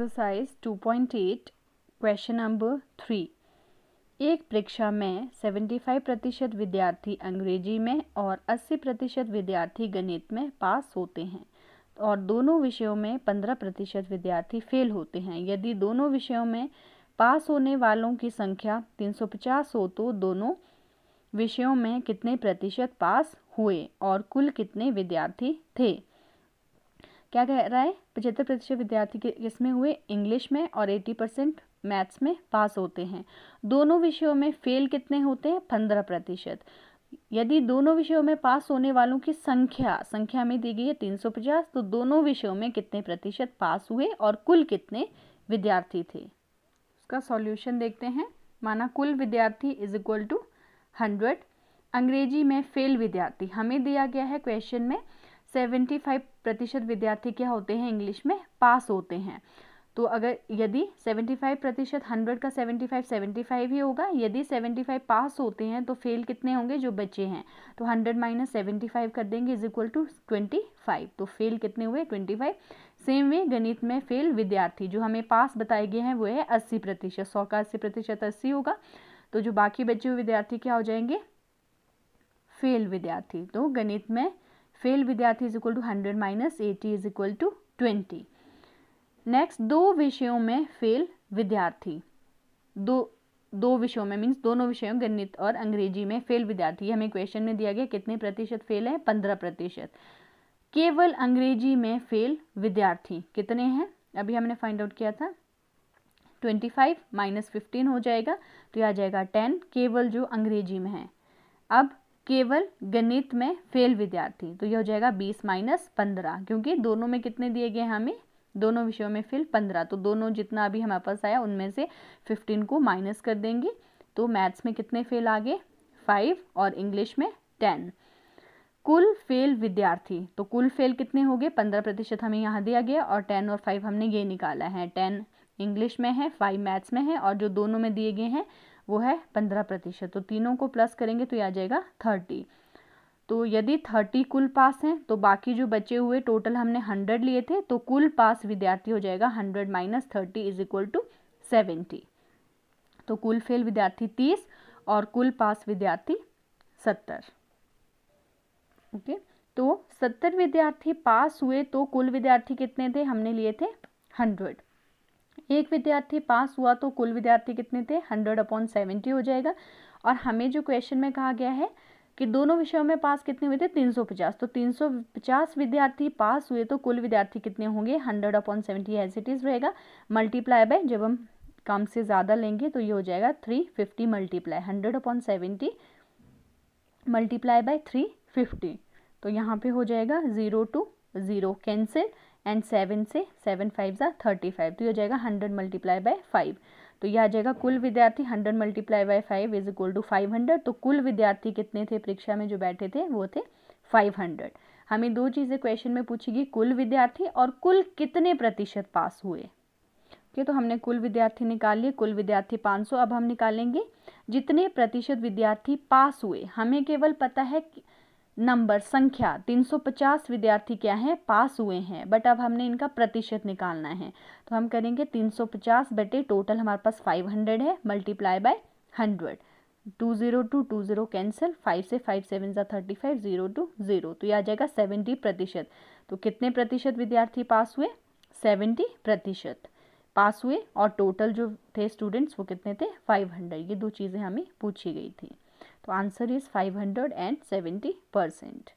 Exercise 2.8 question number three एक परीक्षा में 75 प्रतिशत विद्यार्थी अंग्रेजी में और 80 प्रतिशत विद्यार्थी गणित में पास होते हैं और दोनों विषयों में 15 प्रतिशत विद्यार्थी फेल होते हैं यदि दोनों विषयों में पास होने वालों की संख्या 350 हो तो दोनों विषयों में कितने प्रतिशत पास हुए और कुल कितने विद्यार्थी थे क्या कह रहा है पचहत्तर प्रतिशत विद्यार्थी किसमें हुए इंग्लिश में और एटी परसेंट मैथ्स में पास होते हैं दोनों विषयों में फेल कितने होते हैं पंद्रह प्रतिशत यदि दोनों विषयों में पास होने वालों की संख्या संख्या में दी गई है 350 तो दोनों विषयों में कितने प्रतिशत पास हुए और कुल कितने विद्यार्थी थे उसका सॉल्यूशन देखते हैं माना कुल विद्यार्थी इज इक्वल टू हंड्रेड अंग्रेजी में फेल विद्यार्थी हमें दिया गया है क्वेश्चन में सेवेंटी फाइव प्रतिशत विद्यार्थी क्या होते हैं इंग्लिश में पास होते हैं तो अगर यदि फाइव प्रतिशत हंड्रेड का सेवेंटी फाइव ही होगा यदि फाइव पास होते हैं तो फेल कितने होंगे जो बचे हैं तो हंड्रेड माइनस सेवेंटी कर देंगे इज इक्वल टू ट्वेंटी तो फेल कितने हुए ट्वेंटी फाइव सेम वे गणित में फेल विद्यार्थी जो हमें पास बताए गए हैं वो है अस्सी प्रतिशत सौ का अस्सी प्रतिशत अस्सी होगा तो जो बाकी बचे हुए विद्यार्थी क्या हो जाएंगे फेल विद्यार्थी तो गणित में फेल विद्यार्थी is equal to hundred minus eighty is equal to twenty next दो विषयों में फेल विद्यार्थी दो दो विषयों में मीन्स दोनों विषयों गणित और अंग्रेजी में फेल विद्यार्थी हमें क्वेश्चन में दिया गया कितने प्रतिशत फेल है पंद्रह प्रतिशत केवल अंग्रेजी में फेल विद्यार्थी कितने हैं अभी हमने फाइंड आउट किया था ट्वेंटी फाइव माइनस फिफ्टीन हो जाएगा तो यह आ जाएगा टेन केवल जो अंग्रेजी में है अब केवल गणित में फेल विद्यार्थी तो यह हो जाएगा बीस माइनस पंद्रह क्योंकि दोनों में कितने दिए गए हमें दोनों विषयों में फेल पंद्रह तो दोनों जितना अभी हमारे पास आया उनमें से फिफ्टीन को माइनस कर देंगे तो मैथ्स में कितने फेल आ गए फाइव और इंग्लिश में टेन कुल फेल विद्यार्थी तो कुल फेल कितने हो गए पंद्रह प्रतिशत हमें यहाँ दिया गया और टेन और फाइव हमने ये निकाला है टेन इंग्लिश में है फाइव मैथ्स में है और जो दोनों में दिए गए हैं वो है पंद्रह प्रतिशत तो तीनों को प्लस करेंगे तो ये आ जाएगा थर्टी तो यदि थर्टी कुल पास हैं तो बाकी जो बचे हुए टोटल हमने हंड्रेड लिए थे तो कुल पास विद्यार्थी हो जाएगा hundred minus thirty is equal to seventy तो कुल फेल विद्यार्थी तीस और कुल पास विद्यार्थी सत्तर ओके तो सत्तर विद्यार्थी पास हुए तो कुल विद्यार्थी कितने थे हमने लिए थे हंड्रेड एक विद्यार्थी पास हुआ तो कुल विद्यार्थी कितने थे हंड्रेड अपॉन सेवेंटी हो जाएगा और हमें जो क्वेश्चन में कहा गया है कि दोनों विषयों में पास कितने हुए थे 350 तो 350 विद्यार्थी पास हुए तो कुल विद्यार्थी कितने होंगे hundred upon seventy as it is रहेगा मल्टीप्लाई बाय जब हम कम से ज़्यादा लेंगे तो ये हो जाएगा three fifty multiply hundred upon seventy multiply by three fifty तो यहाँ पे हो जाएगा zero two zero cancel and seven से सेवन फाइव ज़ा थर्टी फाइव तो ये हो जाएगा हंड्रेड मल्टीप्लाई बाय फाइव तो यह आ जाएगा कुल विद्यार्थी hundred multiply by five is equal to five hundred तो कुल विद्यार्थी कितने थे परीक्षा में जो बैठे थे वो थे फाइव हंड्रेड हमें दो चीज़ें क्वेश्चन में पूछेगी कुल विद्यार्थी और कुल कितने प्रतिशत पास हुए ओके तो हमने कुल विद्यार्थी निकाल लिए कुल विद्यार्थी 500 अब हम निकालेंगे जितने प्रतिशत विद्यार्थी पास हुए हमें केवल पता है कि नंबर संख्या 350 विद्यार्थी क्या हैं पास हुए हैं बट अब हमने इनका प्रतिशत निकालना है तो हम करेंगे 350 बटे टोटल हमारे पास 500 है multiply by 100 two zero two two zero cancel five से फाइव सेवन ज़ा thirty five zero two zero तो ये आ जाएगा सेवेंटी प्रतिशत तो कितने प्रतिशत विद्यार्थी पास हुए सेवेंटी प्रतिशत पास हुए और टोटल जो थे स्टूडेंट्स वो कितने थे फाइव हंड्रेड ये दो चीज़ें हमें पूछी गई थी answer is 570 percent.